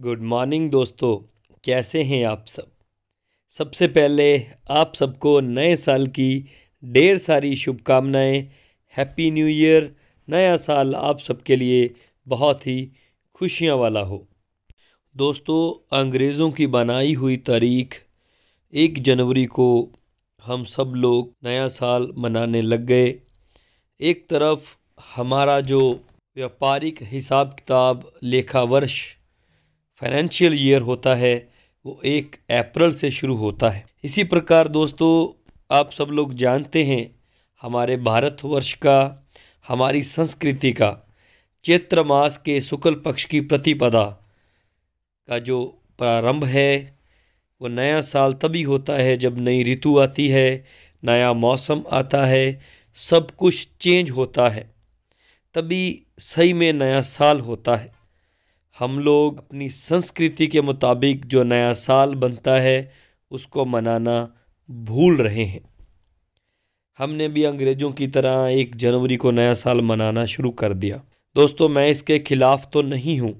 good morning दोस्तों कैसे हैं आप सब सबसे पहले आप सबको नए साल की ढेर सारी शुभकामनाएं हैप्पी न्यू ईयर नया साल आप सबके लिए बहुत ही खुशियां वाला हो दोस्तों अंग्रेज़ों की बनाई हुई तारीख एक जनवरी को हम सब लोग नया साल मनाने लग गए एक तरफ हमारा जो व्यापारिक हिसाब किताब लेखा वर्ष फाइनेंशियल ईयर होता है वो एक अप्रैल से शुरू होता है इसी प्रकार दोस्तों आप सब लोग जानते हैं हमारे भारतवर्ष का हमारी संस्कृति का चैत्र मास के शुक्ल पक्ष की प्रतिपदा का जो प्रारंभ है वो नया साल तभी होता है जब नई ऋतु आती है नया मौसम आता है सब कुछ चेंज होता है तभी सही में नया साल होता है हम लोग अपनी संस्कृति के मुताबिक जो नया साल बनता है उसको मनाना भूल रहे हैं हमने भी अंग्रेज़ों की तरह एक जनवरी को नया साल मनाना शुरू कर दिया दोस्तों मैं इसके ख़िलाफ़ तो नहीं हूँ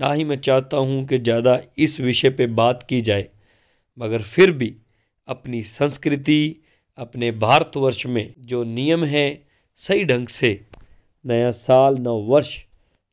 ना ही मैं चाहता हूँ कि ज़्यादा इस विषय पे बात की जाए मगर फिर भी अपनी संस्कृति अपने भारतवर्ष में जो नियम है सही ढंग से नया साल नव वर्ष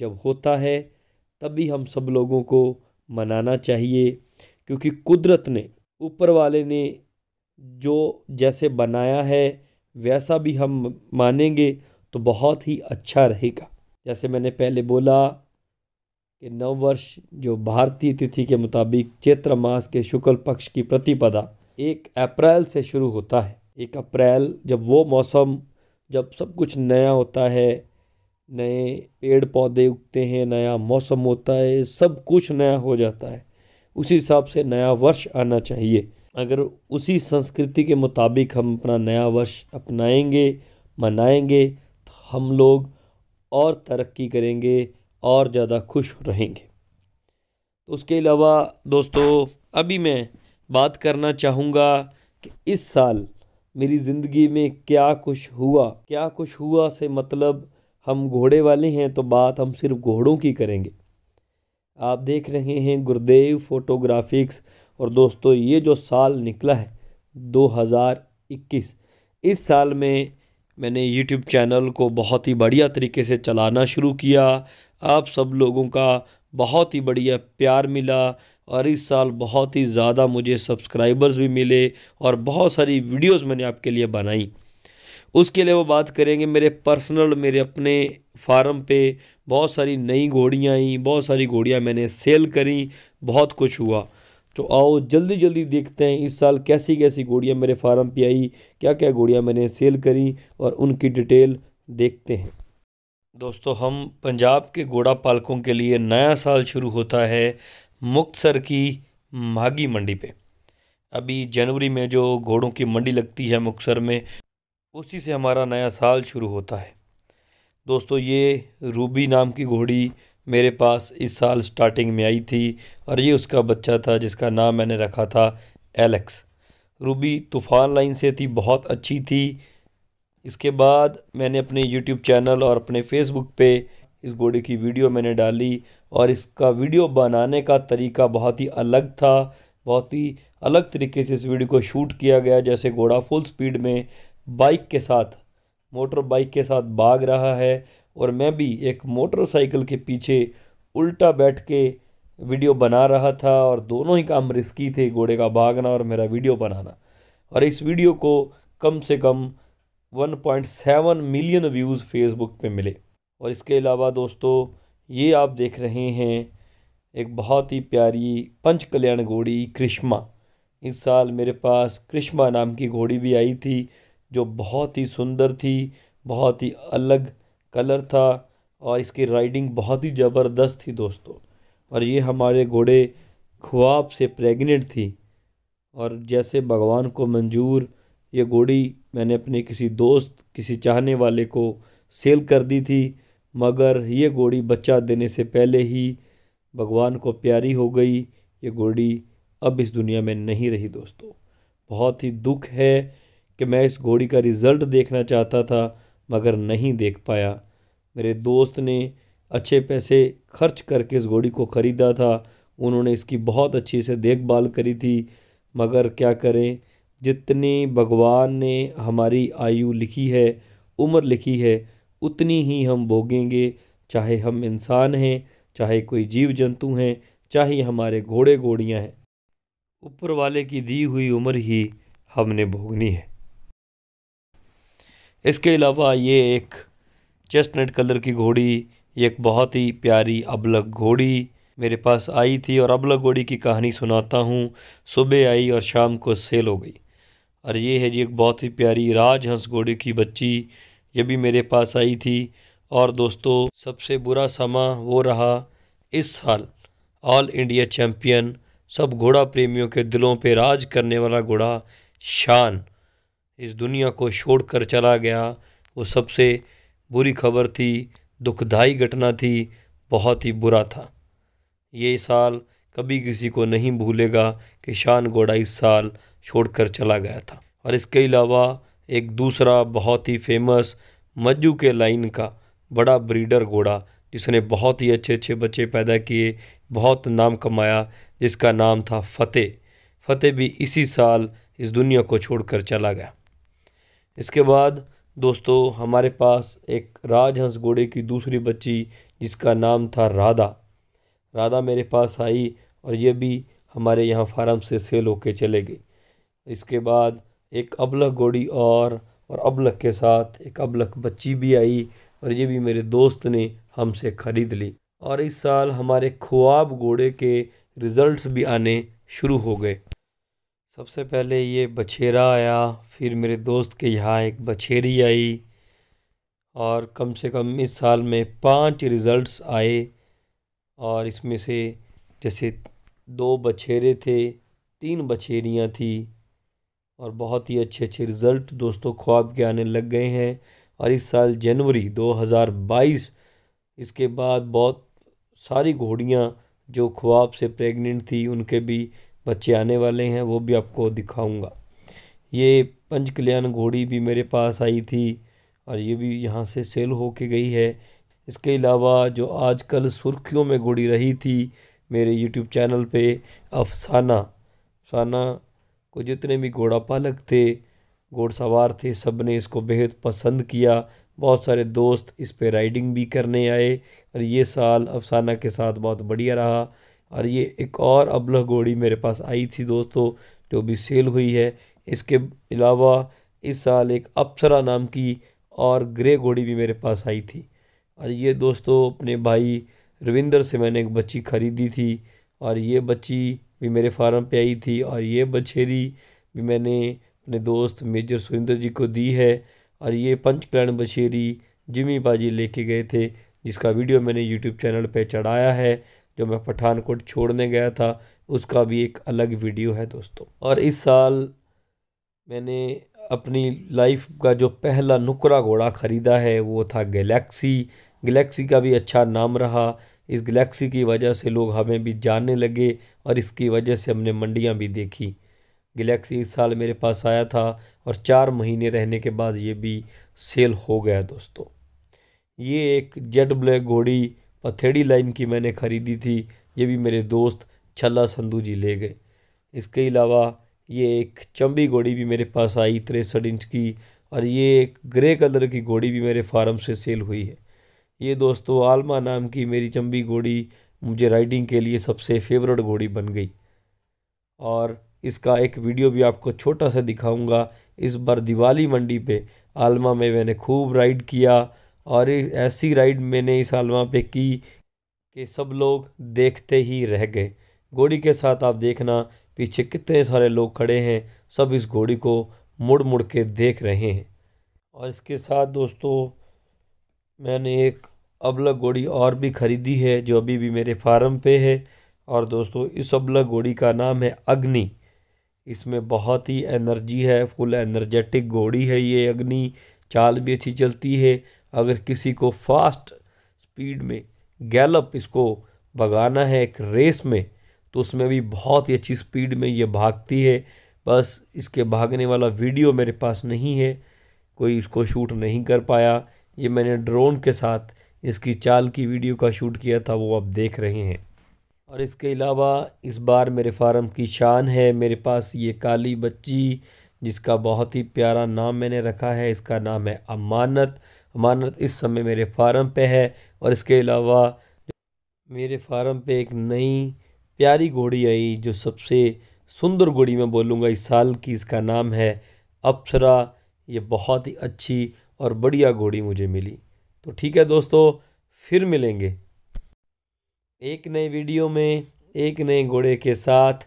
जब होता है तभी हम सब लोगों को मनाना चाहिए क्योंकि कुदरत ने ऊपर वाले ने जो जैसे बनाया है वैसा भी हम मानेंगे तो बहुत ही अच्छा रहेगा जैसे मैंने पहले बोला कि नववर्ष जो भारतीय तिथि के मुताबिक चैत्र मास के शुक्ल पक्ष की प्रतिपदा एक अप्रैल से शुरू होता है एक अप्रैल जब वो मौसम जब सब कुछ नया होता है नए पेड़ पौधे उगते हैं नया मौसम होता है सब कुछ नया हो जाता है उसी हिसाब से नया वर्ष आना चाहिए अगर उसी संस्कृति के मुताबिक हम अपना नया वर्ष अपनाएंगे मनाएंगे तो हम लोग और तरक्की करेंगे और ज़्यादा खुश रहेंगे तो उसके अलावा दोस्तों अभी मैं बात करना चाहूँगा कि इस साल मेरी ज़िंदगी में क्या कुछ हुआ क्या कुछ हुआ से मतलब हम घोड़े वाले हैं तो बात हम सिर्फ घोड़ों की करेंगे आप देख रहे हैं गुरुदेव फोटोग्राफिक्स और दोस्तों ये जो साल निकला है 2021 इस साल में मैंने यूट्यूब चैनल को बहुत ही बढ़िया तरीके से चलाना शुरू किया आप सब लोगों का बहुत ही बढ़िया प्यार मिला और इस साल बहुत ही ज़्यादा मुझे सब्सक्राइबर्स भी मिले और बहुत सारी वीडियोस मैंने आपके लिए बनाई उसके लिए वो बात करेंगे मेरे पर्सनल मेरे अपने फार्म पे बहुत सारी नई घोड़ियाँ आई बहुत सारी घोड़ियाँ मैंने सेल करी बहुत कुछ हुआ तो आओ जल्दी जल्दी देखते हैं इस साल कैसी कैसी घोड़ियाँ मेरे फार्म पे आई क्या क्या घोड़ियाँ मैंने सेल करी और उनकी डिटेल देखते हैं दोस्तों हम पंजाब के घोड़ा पालकों के लिए नया साल शुरू होता है मुक्तसर की माघी मंडी पे अभी जनवरी में जो घोड़ों की मंडी लगती है मुक्तसर में उसी से हमारा नया साल शुरू होता है दोस्तों ये रूबी नाम की घोड़ी मेरे पास इस साल स्टार्टिंग में आई थी और ये उसका बच्चा था जिसका नाम मैंने रखा था एलेक्स रूबी तूफ़ान लाइन से थी बहुत अच्छी थी इसके बाद मैंने अपने यूट्यूब चैनल और अपने फेसबुक पे इस घोड़े की वीडियो मैंने डाली और इसका वीडियो बनाने का तरीका बहुत ही अलग था बहुत ही अलग तरीके से इस वीडियो को शूट किया गया जैसे घोड़ा फुल स्पीड में बाइक के साथ मोटर बाइक के साथ भाग रहा है और मैं भी एक मोटरसाइकिल के पीछे उल्टा बैठ के वीडियो बना रहा था और दोनों ही काम रिस्की थे घोड़े का भागना और मेरा वीडियो बनाना और इस वीडियो को कम से कम 1.7 मिलियन व्यूज़ फेसबुक पे मिले और इसके अलावा दोस्तों ये आप देख रहे हैं एक बहुत ही प्यारी पंच कल्याण घोड़ी क्रिश्मा इस साल मेरे पास क्रिश्मा नाम की घोड़ी भी आई थी जो बहुत ही सुंदर थी बहुत ही अलग कलर था और इसकी राइडिंग बहुत ही ज़बरदस्त थी दोस्तों और ये हमारे घोड़े ख्वाब से प्रेग्नेंट थी और जैसे भगवान को मंजूर ये घोड़ी मैंने अपने किसी दोस्त किसी चाहने वाले को सेल कर दी थी मगर ये घोड़ी बच्चा देने से पहले ही भगवान को प्यारी हो गई ये घोड़ी अब इस दुनिया में नहीं रही दोस्तों बहुत ही दुख है कि मैं इस घोड़ी का रिज़ल्ट देखना चाहता था मगर नहीं देख पाया मेरे दोस्त ने अच्छे पैसे खर्च करके इस घोड़ी को ख़रीदा था उन्होंने इसकी बहुत अच्छी से देखभाल करी थी मगर क्या करें जितनी भगवान ने हमारी आयु लिखी है उम्र लिखी है उतनी ही हम भोगेंगे चाहे हम इंसान हैं चाहे कोई जीव जंतु हैं चाहे हमारे घोड़े घोड़ियाँ हैं ऊपर वाले की दी हुई उम्र ही हमने भोगनी है इसके अलावा ये एक चेस्टनट कलर की घोड़ी ये एक बहुत ही प्यारी अबलग घोड़ी मेरे पास आई थी और अबलग घोड़ी की कहानी सुनाता हूँ सुबह आई और शाम को सेल हो गई और ये है जी एक बहुत ही प्यारी राजहंस घोड़ी की बच्ची ये भी मेरे पास आई थी और दोस्तों सबसे बुरा समा वो रहा इस साल ऑल इंडिया चैम्पियन सब घोड़ा प्रेमियों के दिलों पर राज करने वाला घोड़ा शान इस दुनिया को छोड़कर चला गया वो सबसे बुरी खबर थी दुखदाई घटना थी बहुत ही बुरा था ये साल कभी किसी को नहीं भूलेगा कि शान गोड़ा इस साल छोड़कर चला गया था और इसके अलावा एक दूसरा बहुत ही फेमस मज्जू के लाइन का बड़ा ब्रीडर घोड़ा जिसने बहुत ही अच्छे अच्छे बच्चे पैदा किए बहुत नाम कमाया जिसका नाम था फतेह फतेह भी इसी साल इस दुनिया को छोड़कर चला गया इसके बाद दोस्तों हमारे पास एक राजहंस घोड़े की दूसरी बच्ची जिसका नाम था राधा राधा मेरे पास आई और ये भी हमारे यहाँ फार्म से सेल होके चले गई इसके बाद एक अबलक घोड़ी और और अबलक के साथ एक अबलक बच्ची भी आई और ये भी मेरे दोस्त ने हमसे ख़रीद ली और इस साल हमारे ख्वाब घोड़े के रिज़ल्ट्स भी आने शुरू हो गए सबसे पहले ये बछेरा आया फिर मेरे दोस्त के यहाँ एक बछेरी आई और कम से कम इस साल में पांच रिज़ल्ट्स आए और इसमें से जैसे दो बछेरे थे तीन बछेरियाँ थी और बहुत ही अच्छे अच्छे रिज़ल्ट दोस्तों ख्वाब के आने लग गए हैं और इस साल जनवरी 2022 इसके बाद बहुत सारी घोड़ियाँ जो ख्वाब से प्रेग्नेंट थी उनके भी बच्चे आने वाले हैं वो भी आपको दिखाऊंगा ये पंच कल्याण घोड़ी भी मेरे पास आई थी और ये भी यहाँ से सेल हो के गई है इसके अलावा जो आजकल सुर्खियों में घोड़ी रही थी मेरे यूट्यूब चैनल पे अफसाना अफसाना को जितने भी घोड़ा पालक थे घोड़सवार थे सब ने इसको बेहद पसंद किया बहुत सारे दोस्त इस पे राइडिंग भी करने आए और ये साल अफसाना के साथ बहुत बढ़िया रहा और ये एक और अबलह घोड़ी मेरे पास आई थी दोस्तों जो भी सेल हुई है इसके अलावा इस साल एक अप्सरा नाम की और ग्रे घोड़ी भी मेरे पास आई थी और ये दोस्तों अपने भाई रविंदर से मैंने एक बच्ची ख़रीदी थी और ये बच्ची भी मेरे फार्म पे आई थी और ये बछेरी भी मैंने अपने दोस्त मेजर सुरेंद्र जी को दी है और ये पंच बछेरी जिमी बाजी लेके गए थे जिसका वीडियो मैंने यूट्यूब चैनल पे चढ़ाया है जो मैं पठानकोट छोड़ने गया था उसका भी एक अलग वीडियो है दोस्तों और इस साल मैंने अपनी लाइफ का जो पहला नुकरा घोड़ा ख़रीदा है वो था गैलेक्सी गैलेक्सी का भी अच्छा नाम रहा इस गैलेक्सी की वजह से लोग हमें भी जानने लगे और इसकी वजह से हमने मंडियाँ भी देखी गैलेक्सी इस साल मेरे पास आया था और चार महीने रहने के बाद ये भी सेल हो गया दोस्तों ये एक जेड ब्लैक घोड़ी हथेड़ी लाइन की मैंने ख़रीदी थी ये भी मेरे दोस्त छल्ला संधू जी ले गए इसके अलावा ये एक चम्बी घोड़ी भी मेरे पास आई तिरसठ इंच की और ये एक ग्रे कलर की घोड़ी भी मेरे फार्म से सेल हुई है ये दोस्तों आलमा नाम की मेरी चम्बी घोड़ी मुझे राइडिंग के लिए सबसे फेवरेट घोड़ी बन गई और इसका एक वीडियो भी आपको छोटा सा दिखाऊंगा इस बार दिवाली मंडी पे आलमा में मैंने खूब राइड किया और ऐसी राइड मैंने इस वहाँ पे की कि सब लोग देखते ही रह गए घोड़ी के साथ आप देखना पीछे कितने सारे लोग खड़े हैं सब इस घोड़ी को मुड़ मुड़ के देख रहे हैं और इसके साथ दोस्तों मैंने एक अबलग घोड़ी और भी ख़रीदी है जो अभी भी मेरे फार्म पे है और दोस्तों इस अबलग घोड़ी का नाम है अग्नि इसमें बहुत ही एनर्जी है फुल एनर्जेटिक घोड़ी है ये अग्नि चाल भी अच्छी चलती है अगर किसी को फास्ट स्पीड में गैलप इसको भगाना है एक रेस में तो उसमें भी बहुत ही अच्छी स्पीड में ये भागती है बस इसके भागने वाला वीडियो मेरे पास नहीं है कोई इसको शूट नहीं कर पाया ये मैंने ड्रोन के साथ इसकी चाल की वीडियो का शूट किया था वो आप देख रहे हैं और इसके अलावा इस बार मेरे फार्म की शान है मेरे पास ये काली बच्ची जिसका बहुत ही प्यारा नाम मैंने रखा है इसका नाम है अमानत अमानत इस समय मेरे फार्म पे है और इसके अलावा मेरे फार्म पे एक नई प्यारी घोड़ी आई जो सबसे सुंदर घोड़ी मैं बोलूँगा इस साल की इसका नाम है अप्सरा ये बहुत ही अच्छी और बढ़िया घोड़ी मुझे मिली तो ठीक है दोस्तों फिर मिलेंगे एक नए वीडियो में एक नए घोड़े के साथ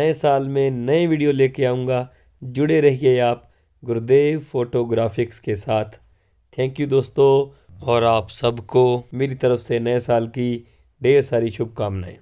नए साल में नए वीडियो लेके आऊँगा जुड़े रहिए आप गुरुदेव फ़ोटोग्राफिक्स के साथ थैंक यू दोस्तों और आप सबको मेरी तरफ से नए साल की ढेर सारी शुभकामनाएं